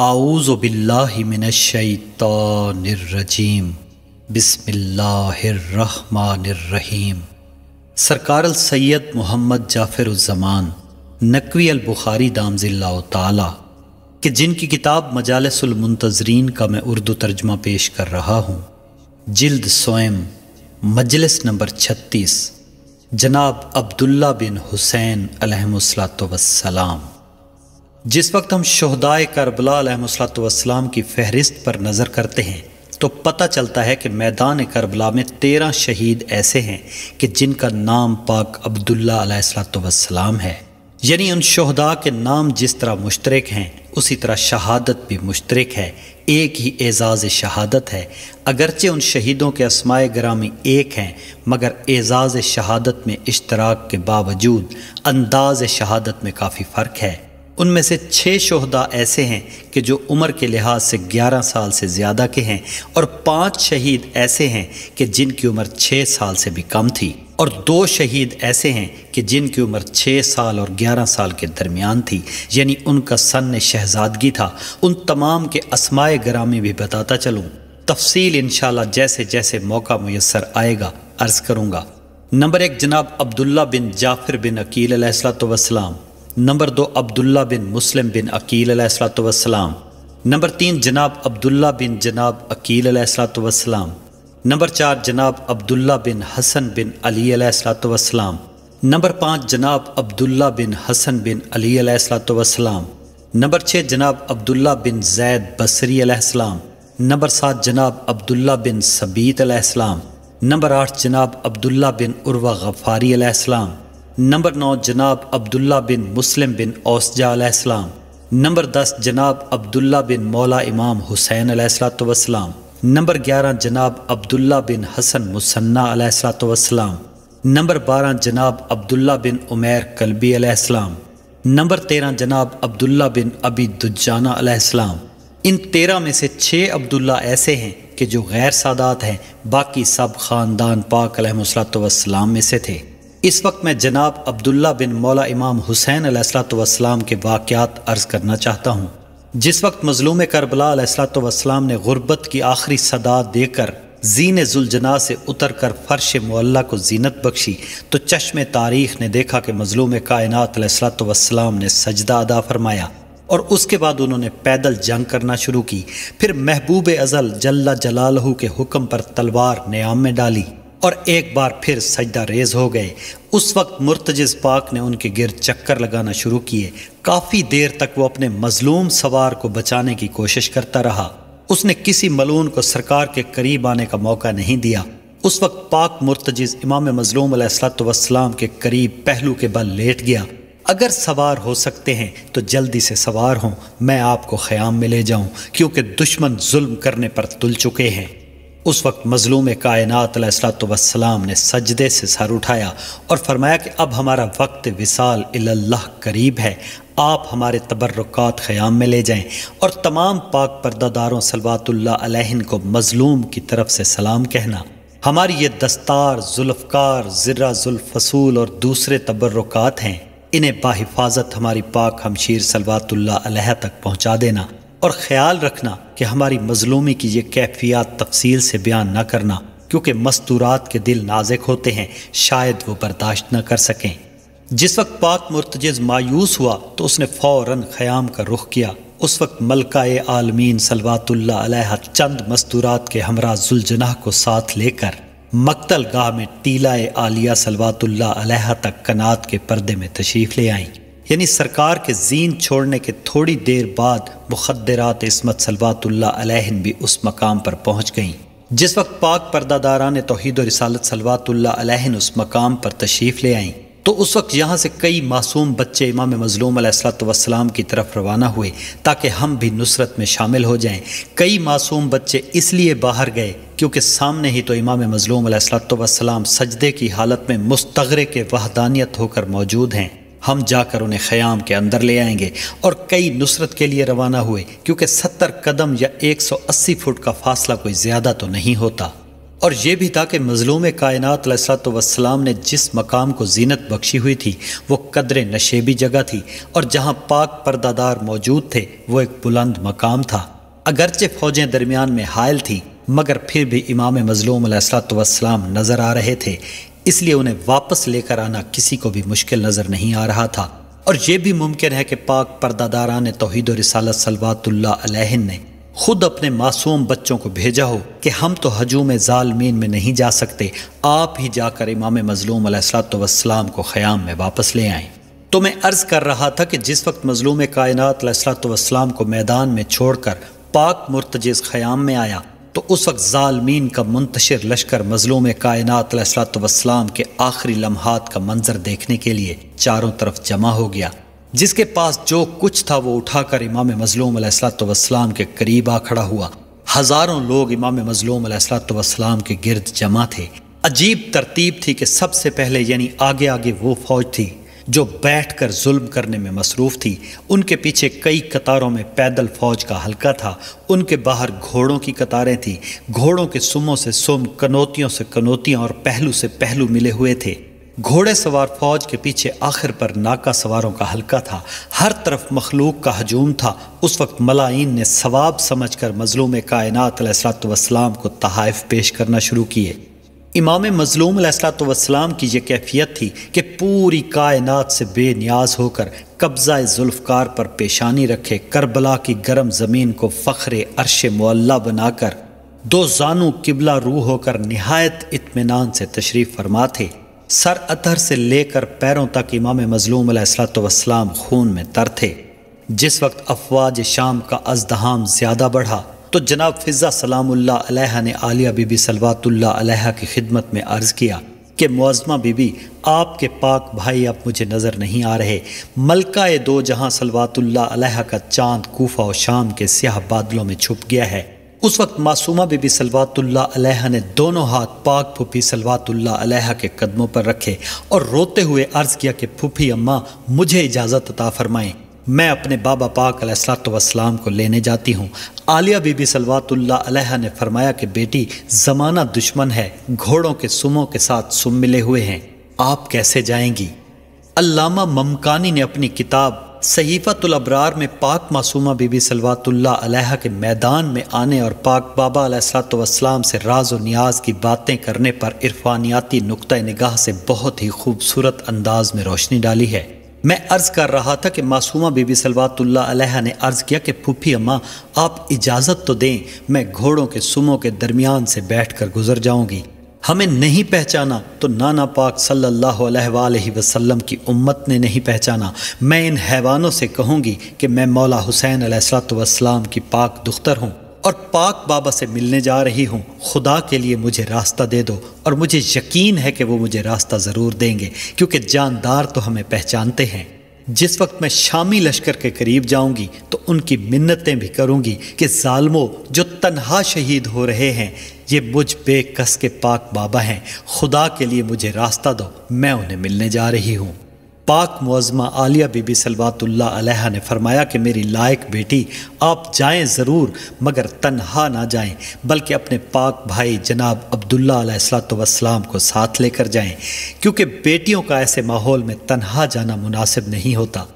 आऊज़बिल्लाशतरजीम बिसमीम सरकार सैद मोहम्मद जाफ़िरज़मान नकवी अलबुखारी दामजिल्ला ताला कि जिनकी किताब मजालसमंतज़रीन का मैं उर्दू तर्जमा पेश कर रहा हूँ जिल्द सोएम मजलिस नंबर छत्तीस जनाब अब्दुल्ला बिन हुसैन अलहमसलात वसलाम जिस वक्त हम शहदाय करबलासलाम की फहरिस्त पर नज़र करते हैं तो पता चलता है कि मैदान करबला में तेरह शहीद ऐसे हैं कि जिनका नाम पाक अब्दुल्लासलाम है यानी उन शहदा के नाम जिस तरह मुश्तरक हैं उसी तरह शहादत भी मुश्तरक है एक ही एज़ाज़ शहादत है अगरचे उन शहीदों के असमाय ग्रामी एक हैं मगर एज़ाज़ शहादत में इश्तराक के बावजूद अंदाज शहादत में काफ़ी फ़र्क है उनमें से छः शहदा ऐसे हैं कि जो उम्र के लिहाज से 11 साल से ज़्यादा के हैं और पांच शहीद ऐसे हैं कि जिनकी उम्र 6 साल से भी कम थी और दो शहीद ऐसे हैं कि जिनकी उम्र 6 साल और 11 साल के दरमियान थी यानी उनका सन शहजादगी था उन तमाम के असमाय ग्रामी भी बताता चलूँ तफसील इन जैसे जैसे मौका मैसर आएगा अर्ज़ करूँगा नंबर एक जनाब अब्दुल्ला बिन जाफिर बिन अकील वसलाम नंबर दो अब्दुल्ला बिन मुस्लिम बिन अकील असलातम नंबर तीन जनाब अब्दुल्ला बिन जनाब अकील असलातम नंबर चार जनाब अब्दुल्ला बिन हसन बिन अली असलातम नंबर पाँच जनाब अब्दुल्ला बिन हसन बिन अली असलातम नंबर छः जनाब अब्दुल्ला बिन जैद बसरी अलैहिस्सलाम नंबर सात जनाब अब्दुल्ला बिन सबीत अलैहिस्सलाम नंबर आठ जनाब अब्दुल्ला बिन उर्वा गफ़ारी अलैहिस्सलाम नंबर नौ जनाब अब्दुल्ला बिन मुस्लिम बिन औसजाम नंबर दस जनाब अब्दुल्ला बिन मौला इमाम हुसैन अलैहिस्सलाम नंबर ग्यारह जनाब अब्दुल्ला बिन हसन मुसन्ना अलैहिस्सलाम नंबर बारह जनाब अब्दुल्ला बिन उमैर कलबी अलैहिस्सलाम नंबर तेरह जनाब अब्दुल्ला बिन अबी दुजाना अलैहिस्सलाम इन तेरह में से छः अब्दुल्ला ऐसे हैं कि जो गैर सादात हैं बाकी सब ख़ानदान पाक अलैहिस्सलाम में से थे इस वक्त मैं जनाब अब्दुल्ला बिन मौला इमाम हुसैन अलैहिस्सलाम के वाक़ात अर्ज़ करना चाहता हूँ जिस वक्त मजलूम करबला अलैहिस्सलाम ने गुर्बत की आखिरी सदा देकर जीन जुलजना से उतर कर फर्श मुल्ला को जीनत बख्शी तो चश्म तारीख ने देखा कि मजलूम कायनात अलैहिस्सलाम ने सजदा अदा फरमाया और उसके बाद उन्होंने पैदल जंग करना शुरू की फिर महबूब अज़ल जल्ला जलालहू के हुक्म पर तलवार न्याम में डाली और एक बार फिर सजदा रेज हो गए उस वक्त मुर्तज़ पाक ने उनके गिर चक्कर लगाना शुरू किए काफ़ी देर तक वो अपने मजलूम सवार को बचाने की कोशिश करता रहा उसने किसी मलून को सरकार के करीब आने का मौका नहीं दिया उस वक्त पाक मुर्तज़ इमाम मजलूम सलाम के करीब पहलू के बल लेट गया अगर सवार हो सकते हैं तो जल्दी से सवार हों मैं आपको ख़याम में ले जाऊं क्योंकि दुश्मन जुल्म करने पर तुल चुके हैं उस वक्त मजलूम कायनात सलाम ने सजदे से सर उठाया और फरमाया कि अब हमारा वक्त विसाल अल्लाह करीब है आप हमारे तबर्रक़ात ख़याम में ले जाएं और तमाम पाक पर्दादारों सलवातुल्ला को मज़लूम की तरफ से सलाम कहना हमारी ये दस्तार जुल्फ़कार ज़र्रा जुल्फ़सूल और दूसरे तबर्रक़ात हैं इन्हें बाहिफाजत हमारी पाक हमशीर सलवातुल्ला तक पहुँचा देना और ख्याल रखना कि हमारी मजलूमी की ये कैफियात तफसील से बयान न करना क्योंकि मस्तूरात के दिल नाजिक होते हैं शायद वो बर्दाश्त न कर सकें जिस वक्त पाक मुर्तज़ मायूस हुआ तो उसने फौरन ख़याम का रुख किया उस वक्त मलका आलमीन सलवातुल्ला चंद मस्तूरात के हमरा जुलजनाह को साथ लेकर मकतल गाह में टीला आलिया सलवातुल्ला तक कनात के पर्दे में तशरीफ़ ले आईं यानी सरकार के जीन छोड़ने के थोड़ी देर बाद मुखदरात इसमत सलवातुल्ला भी उस मकाम पर पहुँच गईं जिस वक्त पाक परदादारा ने तोहद और रिसालत अलहन उस मकाम पर तशरीफ़ ले आईं तो उस वक्त यहाँ से कई मासूम बच्चे इमाम मज़लूम सलाम की तरफ रवाना हुए ताकि हम भी नुसरत में शामिल हो जाएं कई मासूम बच्चे इसलिए बाहर गए क्योंकि सामने ही तो इमाम मज़लूम सलाम सजदे की हालत में मुस्तरे के वहदानियत होकर मौजूद हैं हम जाकर उन्हें ख़याम के अंदर ले आएंगे और कई नुसरत के लिए रवाना हुए क्योंकि सत्तर कदम या एक सौ अस्सी फुट का फासला कोई ज़्यादा तो नहीं होता और ये भी था कि मज़लूम कायनात वसलाम ने जिस मकाम को जीनत बख्शी हुई थी वो कदर नशेबी जगह थी और जहाँ पाक परदादार मौजूद थे वो एक बुलंद मकाम था अगरचे फ़ौजें दरमियान में हायल थी मगर फिर भी इमाम मज़लूम सलाम नज़र आ रहे थे इसलिए उन्हें वापस लेकर आना किसी को भी मुश्किल नज़र नहीं आ रहा था और यह भी मुमकिन है कि पाक परदादारा ने तोहद रिसाल सलवातुल्ला ने खुद अपने मासूम बच्चों को भेजा हो कि हम तो हजूम ज़ालमीन में नहीं जा सकते आप ही जाकर इमाम मज़लूम सलाम को ख़याम में वापस ले आए तो मैं अर्ज़ कर रहा था कि जिस वक्त मज़लूम कायनात सलाम को मैदान में छोड़कर पाक मुर्तज़ ख़याम में आया तो उस वक्त जालमीन का मुंतशिर लश्कर मजलूम कायनात सलातम के आखिरी लम्हात का मंजर देखने के लिए चारों तरफ जमा हो गया जिसके पास जो कुछ था वो उठाकर इमाम मजलूम सलातम के करीब आ खड़ा हुआ हज़ारों लोग इमाम मजलूम सलातम के गिरद जमा थे अजीब तरतीब थी कि सबसे पहले यानी आगे आगे वो फौज थी जो बैठकर जुल्म करने में मसरूफ़ थी उनके पीछे कई कतारों में पैदल फौज का हल्का था उनके बाहर घोड़ों की कतारें थीं घोड़ों के सुमों से सुम कनौतियों से कनौतियाँ और पहलू से पहलू मिले हुए थे घोड़े सवार फौज के पीछे आखिर पर नाका सवारों का हल्का था हर तरफ मखलूक का हजूम था उस वक्त मलाइन ने सवाब समझ कर मजलूम कायनत सलाम को तहाइफ पेश करना शुरू किए इमाम मज़लूम असलातम की यह कैफियत थी कि पूरी कायनात से बेनियाज होकर कब्ज़ा जुल्फ़कार पर पेशानी रखे करबला की गर्म ज़मीन को फ़ख्र अरश मुल्ला बनाकर दो जानू किबला रू होकर नहायत इतमान से तशरीफ़ फरमा थे सर अतर से लेकर पैरों तक इमाम मज़लूम असलातम खून में तर थे जिस वक्त अफवाज शाम का अजदहाम ज़्यादा बढ़ा तो जनाब फ़िज़ा सलामुल्ला अलैहा ने आलिया बीबी सलवातुल्ला अलैहा की खिदमत में अर्ज़ किया कि मुआजमा बीबी आपके पाक भाई अब मुझे नज़र नहीं आ रहे मलका दो जहाँ सलवातुल्ला अलैहा का चांद कोफा और शाम के स्याह बादलों में छुप गया है उस वक्त मासूमा बीबी सलवातुल्ला अलैहा ने दोनों हाथ पाक फूफी सलवातुल्ला अलैहा के कदमों पर रखे और रोते हुए अर्ज़ किया कि फूफी अम्मा मुझे इजाज़त अता फरमाएं मैं अपने बाबा पाक वसलाम को लेने जाती हूँ आलिया बीबी सलवातुल्ला ने फरमाया कि बेटी ज़माना दुश्मन है घोड़ों के सुमों के साथ सुम मिले हुए हैं आप कैसे जाएंगी अल्लामा ममकानी ने अपनी किताब सहीफ़तुल में पाक मासूमा बीबी सलवातुल्ला के मैदान में आने और पाक बाबा अलैहिस्सलाम से राज और नियाज की बातें करने पर इरफानियाती नुक़ निगाह से बहुत ही खूबसूरत अंदाज में रोशनी डाली है मैं अर्ज़ कर रहा था कि मासूमा बीबी सलवातुल्ला ने अर्ज़ किया कि फूफी अम्मा आप इजाज़त तो दें मैं घोड़ों के सुमों के दरमियान से बैठ कर गुजर जाऊंगी हमें नहीं पहचाना तो नाना पाक सल्लल्लाहु अलैहि वसल्लम की उम्मत ने नहीं पहचाना मैं इन हैवानों से कहूँगी कि मैं मौला हुसैन अलैहिस्सलाम की पाक दुख्तर हूँ और पाक बाबा से मिलने जा रही हूँ खुदा के लिए मुझे रास्ता दे दो और मुझे यकीन है कि वो मुझे रास्ता ज़रूर देंगे क्योंकि जानदार तो हमें पहचानते हैं जिस वक्त मैं शामी लश्कर के करीब जाऊंगी तो उनकी मिन्नतें भी करूंगी कि जालमो जो तन्हा शहीद हो रहे हैं ये मुझ बेकस के पाक बाबा हैं खुदा के लिए मुझे रास्ता दो मैं उन्हें मिलने जा रही हूँ पाक मुआजमा आलिया बीबी सलवातुल्ला ने फरमाया कि मेरी लायक बेटी आप जाएं ज़रूर मगर तन्हा ना जाएं बल्कि अपने पाक भाई जनाब अब्दुल्लाम को साथ लेकर जाएं क्योंकि बेटियों का ऐसे माहौल में तन्हा जाना मुनासिब नहीं होता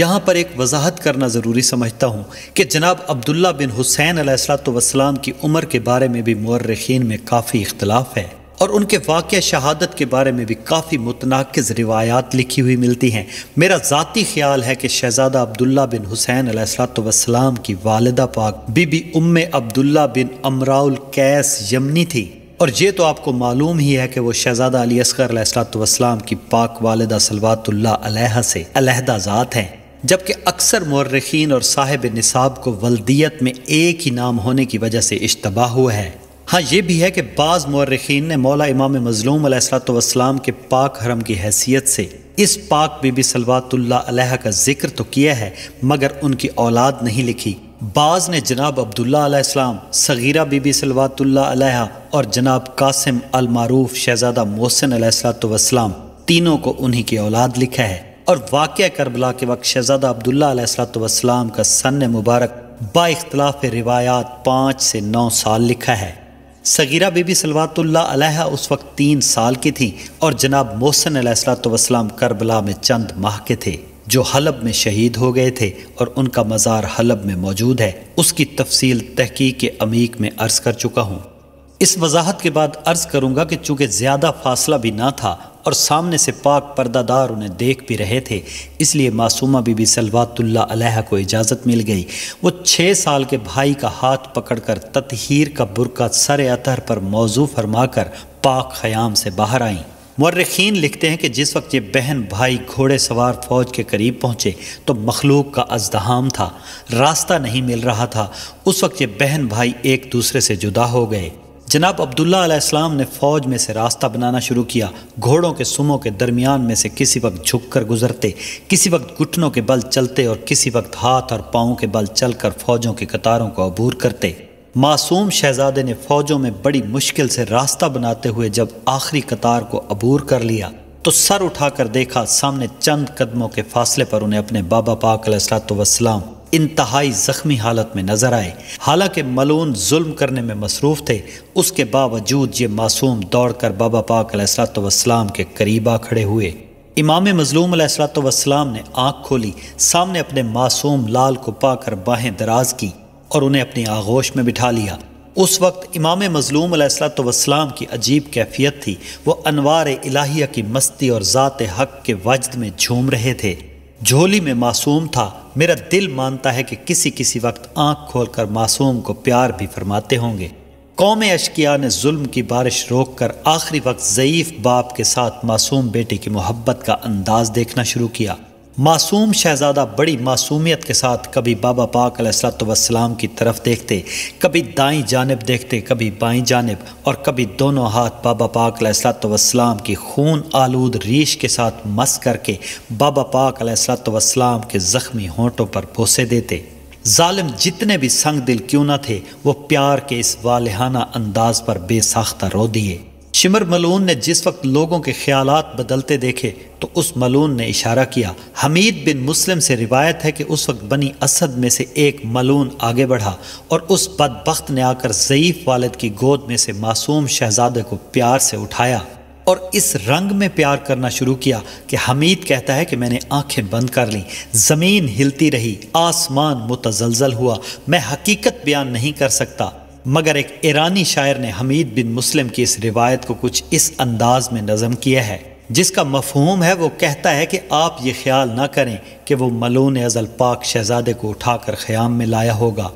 यहाँ पर एक वजाहत करना ज़रूरी समझता हूँ कि जनाब अब्दुल्ला बिन हुसैन वसलाम की उम्र के बारे में भी मर्रखीन में काफ़ी इख्तलाफ है और उनके वाक़ शहादत के बारे में भी काफ़ी मुतनाक़ रिवायात लिखी हुई मिलती हैं मेरा ज़ाती ख्याल है कि शहज़ादा अब्दुल्ला बिन हुसैन अलैहिस्सलाम की वालदा पाक बीबी उम अब्दुल्ला बिन अमराउल कैस यमनी थी और ये तो आपको मालूम ही है कि वो शहज़ादा अली असगर असलाम की पाक वालदा सलवातुल्लाह अलैहा से अलहदा ज़ात हैं जबकि अक्सर मर्रखीन और साहिब निसाब को वल्दियत में एक ही नाम होने की वजह से इश्तबा हुआ है हाँ ये भी है कि बाज़ मर्रखीन ने मौला इमाम मज़लूम अलैहिस्सलाम के पाक हरम की हैसियत से इस पाक बीबी सलवातुल्ला अलैह का जिक्र तो किया है मगर उनकी औलाद नहीं लिखी बाज़ ने जनाब अब्दुल्ला अलैहिस्सलाम सगीरा बीबी सलवातुल्ला और जनाब कासिम अलमारूफ शहजादा मोहसिन अलैहिस्सलाम तीनों को उन्हीं की औलाद लिखा है और वाक़ करबला के वक्त शहजादा अब्दुल्ला अलैहिस्सलाम का सन मुबारक बाख्तलाफ़ रिवायात पाँच से नौ साल लिखा है सगीरा बीबी सलवातुल्ला उस वक्त तीन साल की थी और जनाब मोहसन अलैहिस्सलाम करबला में चंद माह के थे जो हलब में शहीद हो गए थे और उनका मज़ार हलब में मौजूद है उसकी तफसील तहकीक के अमीक में अर्ज़ कर चुका हूँ इस वजाहत के बाद अर्ज़ करूँगा कि चूँकि ज़्यादा फासला भी ना था और सामने से पाक पर्दादार उन्हें देख भी रहे थे इसलिए मासूमा बीबी सलवातुल्ला को इजाज़त मिल गई वो छः साल के भाई का हाथ पकड़कर ततहीर का बुरका सर अतर पर मौजू फरमाकर पाक ख़याम से बाहर आईं मर्रखीन लिखते हैं कि जिस वक्त ये बहन भाई घोड़े सवार फौज के करीब पहुँचे तो मखलूक का अजदहाम था रास्ता नहीं मिल रहा था उस वक्त ये बहन भाई एक दूसरे से जुदा हो गए जनाब अब्दुल्लाम ने फ़ौज में से रास्ता बनाना शुरू किया घोड़ों के सुमों के दरमियान में से किसी वक्त झुक कर गुजरते किसी वक्त घुटनों के बल चलते और किसी वक्त हाथ और पाओं के बल चलकर फ़ौजों की कतारों को अबूर करते मासूम शहजादे ने फ़ौजों में बड़ी मुश्किल से रास्ता बनाते हुए जब आखिरी कतार को अबूर कर लिया तो सर उठाकर देखा सामने चंद कदमों के फासले पर उन्हें अपने बाबा पाक वसलाम इंतहाई ज़ख्मी हालत में नज़र आए हालांकि मलून जुल्म करने में मसरूफ़ थे उसके बावजूद ये मासूम दौड़ कर बाबा पाक सलाम के करीब आ खड़े हुए इमाम मजलूम सलाम ने आँख खोली सामने अपने मासूम लाल को पाकर बाहें दराज की और उन्हें अपनी आगोश में बिठा लिया उस वक्त इमाम मजलूम सलाम की अजीब कैफियत थी वो अनवार इलाहिया की मस्ती और ज़ात हक के वजद में झूम रहे थे झोली में मासूम था मेरा दिल मानता है कि किसी किसी वक्त आंख खोलकर मासूम को प्यार भी फरमाते होंगे कौम अशकिया ने जुल्म की बारिश रोक कर आखिरी वक्त ज़यीफ़ बाप के साथ मासूम बेटे की मोहब्बत का अंदाज़ देखना शुरू किया मासूम शहज़ादा बड़ी मासूमियत के साथ कभी बाबा पाक अलैहिस्सलाम की तरफ देखते कभी दाई जानब देखते कभी बाई जानब और कभी दोनों हाथ बाबा पाक अलैहिस्सलाम की खून आलूद रीश के साथ मस करके बाबा पाक अलैहिस्सलाम के ज़ख्मी होंठों पर भोसे देते ालिम जितने भी संग दिल क्यों न थे वो प्यार के इस वालहाना अंदाज पर बेसाख्ता रो दिए शिमर मलून ने जिस वक्त लोगों के ख्याल बदलते देखे तो उस मलून ने इशारा किया हमीद बिन मुस्लिम से रिवायत है कि उस वक्त बनी असद में से एक मलून आगे बढ़ा और उस बदबخت ने आकर ज़यीफ़ वालद की गोद में से मासूम शहजादे को प्यार से उठाया और इस रंग में प्यार करना शुरू किया कि हमीद कहता है कि मैंने आंखें बंद कर लीं ज़मीन हिलती रही आसमान मुतजलजल हुआ मैं हकीकत बयान नहीं कर सकता मगर एक ईरानी शायर ने हमीद बिन मुस्लिम की इस रिवायत को कुछ इस अंदाज में नज़म किया है जिसका मफहूम है वो कहता है कि आप ये ख्याल ना करें कि वो मलून अजल पाक शहजादे को उठाकर ख़याम में लाया होगा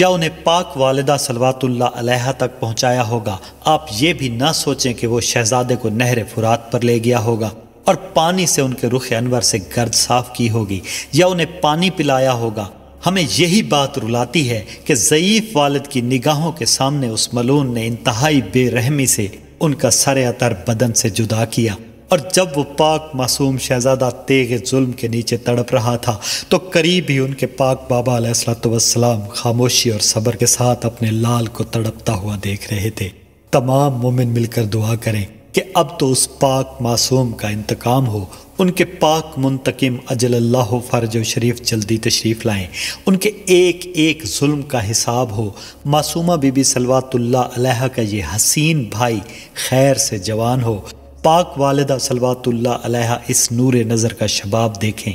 या उन्हें पाक वालदा सलवातुल्ला तक पहुंचाया होगा आप ये भी ना सोचें कि वो शहजादे को नहर फुरात पर ले गया होगा और पानी से उनके रुख अनवर से गर्द साफ की होगी या उन्हें पानी पिलाया होगा हमें यही बात रुलाती है कि ज़यीफ़ वालद की निगाहों के सामने उस मलून ने इंतहाई बेरहमी से उनका सर अतर बदन से जुदा किया और जब वो पाक मासूम शहजादा तेग जुल्म के नीचे तड़प रहा था तो करीब ही उनके पाक बाबा अलैहिस्सलाम खामोशी और सब्र के साथ अपने लाल को तड़पता हुआ देख रहे थे तमाम मोमिन मिलकर दुआ करें कि अब तो उस पाक मासूम का इंतकाम हो उनके पाक मुंतकिम अजल अल्लाह फ़र्ज शरीफ जल्दी तशरीफ़ लाएँ उनके एक एक जुल्म का हिसाब हो मासूमा बीबी सलवातुल्ला अलैह का ये हसीन भाई खैर से जवान हो पाक वालदा सलवातुल्ल अलैह इस नूर नज़र का शबाब देखें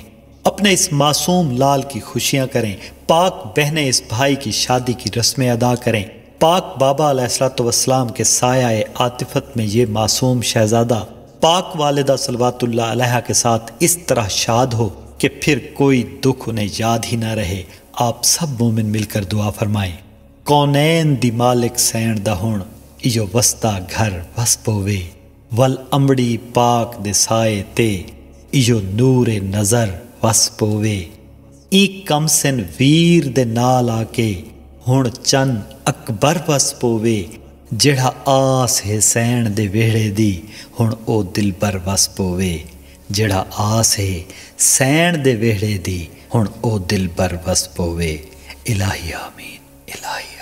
अपने इस मासूम लाल की खुशियाँ करें पाक बहने इस भाई की शादी की रस्में अदा करें पाक बाबा अलैहिस्सलाम के साय आतिफत में ये मासूम शहज़ादा पाक वालदा सलवातुल्ला अलैहा के साथ इस तरह शाद हो कि फिर कोई दुख उन्हें याद ही ना रहे आप सब मोमिन मिलकर दुआ फरमाएं कौनैन दी मालिक सैण दा हुण इयो वस्ता घर वस पोवे वल अमड़ी पाक दे साए ते इयो नूर नज़र वस पोवे ई कमसिन वीर दे नाल आके ਹੁਣ ਚੰਨ ਅਕਬਰ ਬਸ ਪੋਵੇ ਜਿਹੜਾ ਆਸ ਹੈ ਸੈਣ ਦੇ ਵਿਹੜੇ ਦੀ ਹੁਣ ਉਹ ਦਿਲਬਰ ਵਸ ਪੋਵੇ ਜਿਹੜਾ ਆਸ ਹੈ ਸੈਣ ਦੇ ਵਿਹੜੇ ਦੀ ਹੁਣ ਉਹ ਦਿਲਬਰ ਵਸ ਪੋਵੇ ਇਲਾਹੀ ਆਮੀਨ ਇਲਾਹੀ